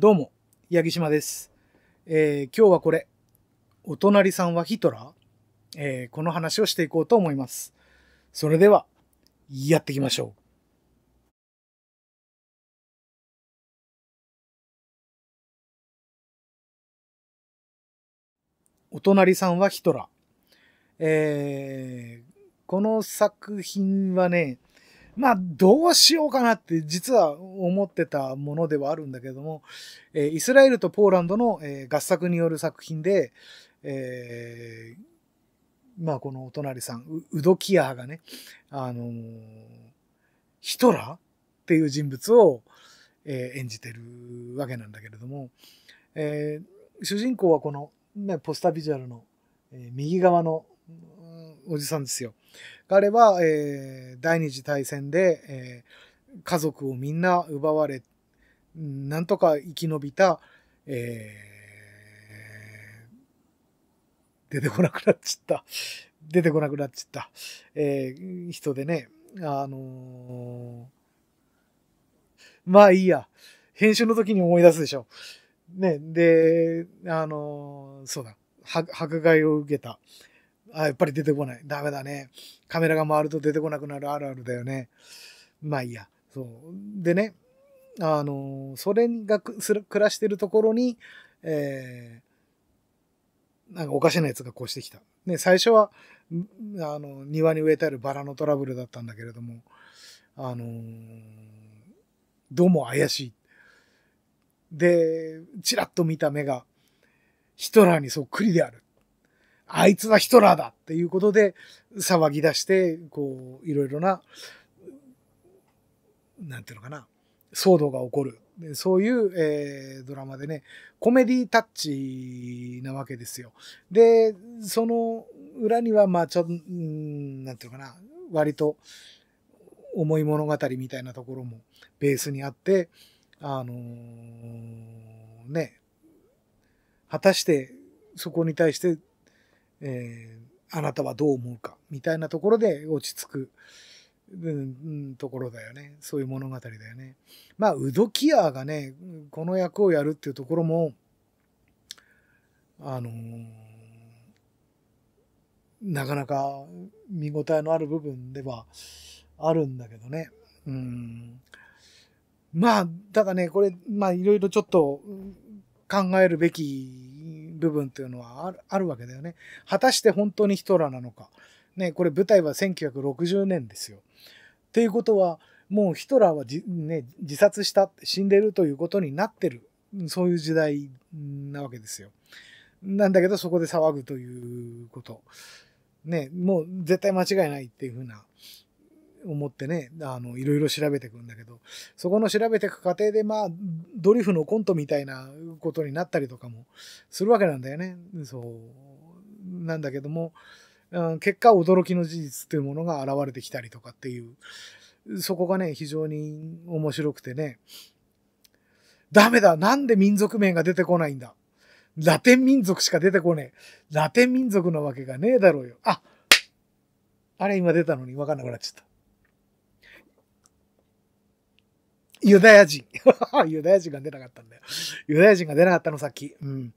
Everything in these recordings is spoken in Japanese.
どうも、八木島です。えー、今日はこれ、お隣さんはヒトラー、えー、この話をしていこうと思います。それでは、やっていきましょう。お隣さんはヒトラー。えー、この作品はね、まあ、どうしようかなって実は思ってたものではあるんだけども、えイスラエルとポーランドの、え合作による作品で、えー、まあ、このお隣さん、ウドキアーがね、あのー、ヒトラーっていう人物を、えー、演じてるわけなんだけれども、えー、主人公はこの、ね、ポスタービジュアルの、えー、右側のおじさんですよ。彼は、えー、第二次大戦で、えー、家族をみんな奪われ、なんとか生き延びた、えー、出てこなくなっちゃった。出てこなくなっちゃった、えー、人でね、あのー、まあいいや。編集の時に思い出すでしょ。ね、で、あのー、そうだ、迫害を受けた、あ、やっぱり出てこない。ダメだね。カメラが回ると出てこなくなるあるあるだよね。まあいいや。そう。でね、あの、それが暮らしてるところに、えー、なんかおかしなやつがこうしてきた。ね、最初は、あの、庭に植えてあるバラのトラブルだったんだけれども、あのー、どうも怪しい。で、ちらっと見た目が、ヒトラーにそっくりである。あいつはヒトラーだっていうことで騒ぎ出して、こう、いろいろな、なんていうのかな、騒動が起こる。そういう、えー、ドラマでね、コメディタッチなわけですよ。で、その裏には、まあ、ちょっと、なんていうのかな、割と重い物語みたいなところもベースにあって、あのー、ね、果たしてそこに対してえー、あなたはどう思うか、みたいなところで落ち着く、うん、ところだよね。そういう物語だよね。まあ、ウドキアがね、この役をやるっていうところも、あのー、なかなか見応えのある部分ではあるんだけどね。うん。まあ、ただね、これ、まあ、いろいろちょっと、考えるべき部分というのはあるわけだよね。果たして本当にヒトラーなのか。ね、これ舞台は1960年ですよ。っていうことは、もうヒトラーはじ、ね、自殺した、死んでるということになってる。そういう時代なわけですよ。なんだけど、そこで騒ぐということ。ね、もう絶対間違いないっていうふうな思ってね、あの、いろいろ調べていくんだけど、そこの調べていく過程で、まあ、ドリフのコントみたいなことになったりとかもするわけなんだよね。そう。なんだけども、ん、結果驚きの事実というものが現れてきたりとかっていう、そこがね、非常に面白くてね、ダメだなんで民族名が出てこないんだラテン民族しか出てこねえ。ラテン民族なわけがねえだろうよ。ああれ今出たのにわかんなくなっちゃった。ユダヤ人。ユダヤ人が出なかったんだよ。ユダヤ人が出なかったの、さっき。うん。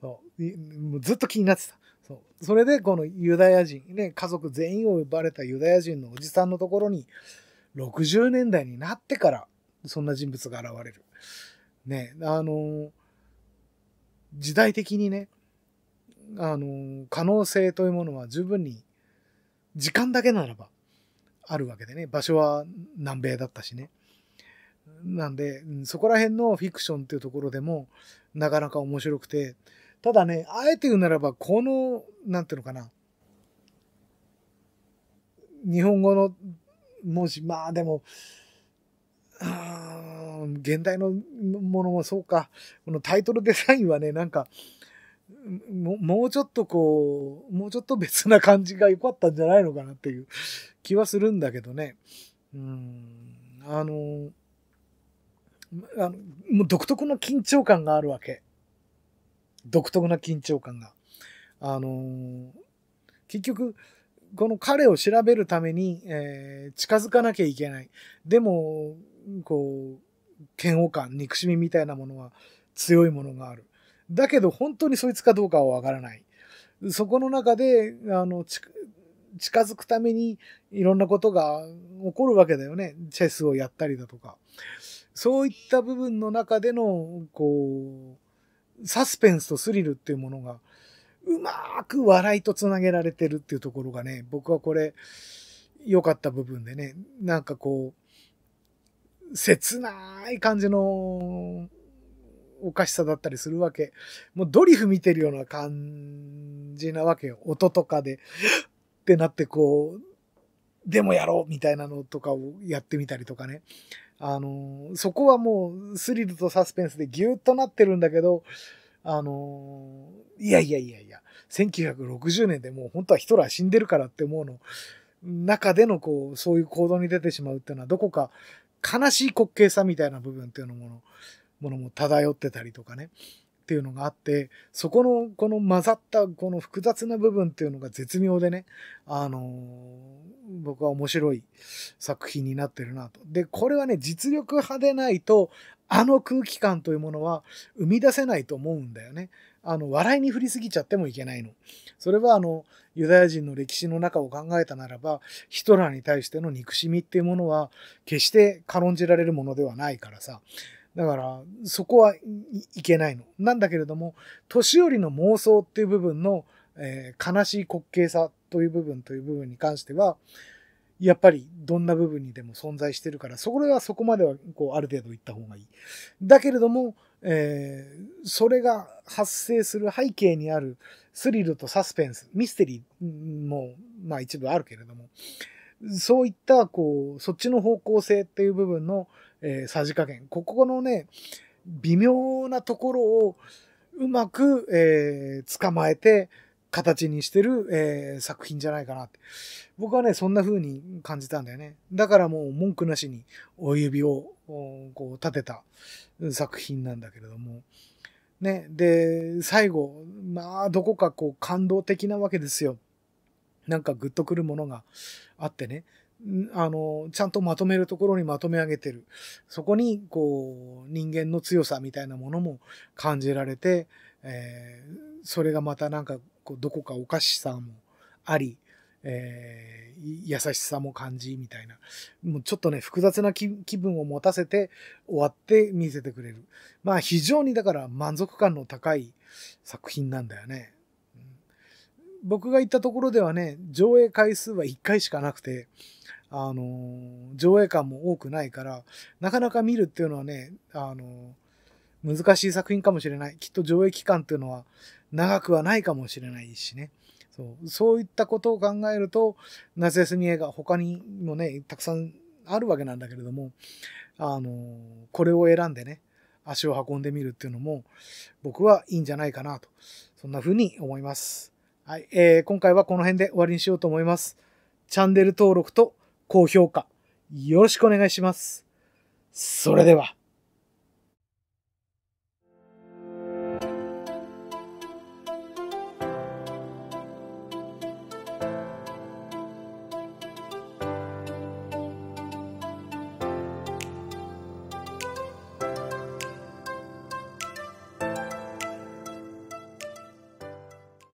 そうずっと気になってた。そうそれで、このユダヤ人、ね、家族全員を呼ばれたユダヤ人のおじさんのところに、60年代になってから、そんな人物が現れる。ね、あの時代的にね、あの可能性というものは十分に、時間だけならば、あるわけでね、場所は南米だったしね。なんで、そこら辺のフィクションっていうところでもなかなか面白くて、ただね、あえて言うならば、この、なんていうのかな、日本語の文字、まあでも、現代のものもそうか、このタイトルデザインはね、なんか、ももうちょっとこう、もうちょっと別な感じが良かったんじゃないのかなっていう気はするんだけどね。うん、あの、あのもう独特の緊張感があるわけ。独特な緊張感が。あのー、結局、この彼を調べるために、えー、近づかなきゃいけない。でも、こう、嫌悪感、憎しみみたいなものは強いものがある。だけど、本当にそいつかどうかはわからない。そこの中で、あの、近づくためにいろんなことが起こるわけだよね。チェスをやったりだとか。そういった部分の中での、こう、サスペンスとスリルっていうものが、うまく笑いとつなげられてるっていうところがね、僕はこれ、良かった部分でね、なんかこう、切ない感じのおかしさだったりするわけ。もうドリフ見てるような感じなわけよ。音とかでってなってこう、でもやろうみたいなのとかをやってみたりとかね。あの、そこはもうスリルとサスペンスでギュッとなってるんだけど、あの、いやいやいやいや、1960年でもう本当はヒトラー死んでるからって思うの、中でのこう、そういう行動に出てしまうっていうのはどこか悲しい滑稽さみたいな部分っていうのものも漂ってたりとかね。っていうのがあって、そこの、この混ざった、この複雑な部分っていうのが絶妙でね、あのー、僕は面白い作品になってるなと。で、これはね、実力派でないと、あの空気感というものは生み出せないと思うんだよね。あの、笑いに振りすぎちゃってもいけないの。それはあの、ユダヤ人の歴史の中を考えたならば、ヒトラーに対しての憎しみっていうものは、決して軽んじられるものではないからさ。だから、そこはいけないの。なんだけれども、年寄りの妄想っていう部分の、えー、悲しい滑稽さという部分という部分に関しては、やっぱりどんな部分にでも存在してるから、そこはそこまではこうある程度行った方がいい。だけれども、えー、それが発生する背景にあるスリルとサスペンス、ミステリーも、まあ一部あるけれども、そういった、こう、そっちの方向性っていう部分の、えー、さじ加減。ここのね、微妙なところをうまく、えー、捕まえて、形にしてる、えー、作品じゃないかなって。僕はね、そんな風に感じたんだよね。だからもう文句なしにお指をこう立てた作品なんだけれども。ね、で、最後、まあ、どこかこう感動的なわけですよ。なんかグッとくるものがあってね。あの、ちゃんとまとめるところにまとめ上げてる。そこに、こう、人間の強さみたいなものも感じられて、えー、それがまたなんか、こうどこかおかしさもあり、えー、優しさも感じ、みたいな。もうちょっとね、複雑な気分を持たせて終わって見せてくれる。まあ、非常にだから満足感の高い作品なんだよね。僕が行ったところではね、上映回数は1回しかなくて、あの、上映感も多くないから、なかなか見るっていうのはね、あの、難しい作品かもしれない。きっと上映期間っていうのは長くはないかもしれないしね。そうそういったことを考えると、夏休み映画、他にもね、たくさんあるわけなんだけれども、あの、これを選んでね、足を運んでみるっていうのも、僕はいいんじゃないかなと、そんな風に思います。はい、えー、今回はこの辺で終わりにしようと思います。チャンネル登録と高評価、よろしくお願いします。それでは。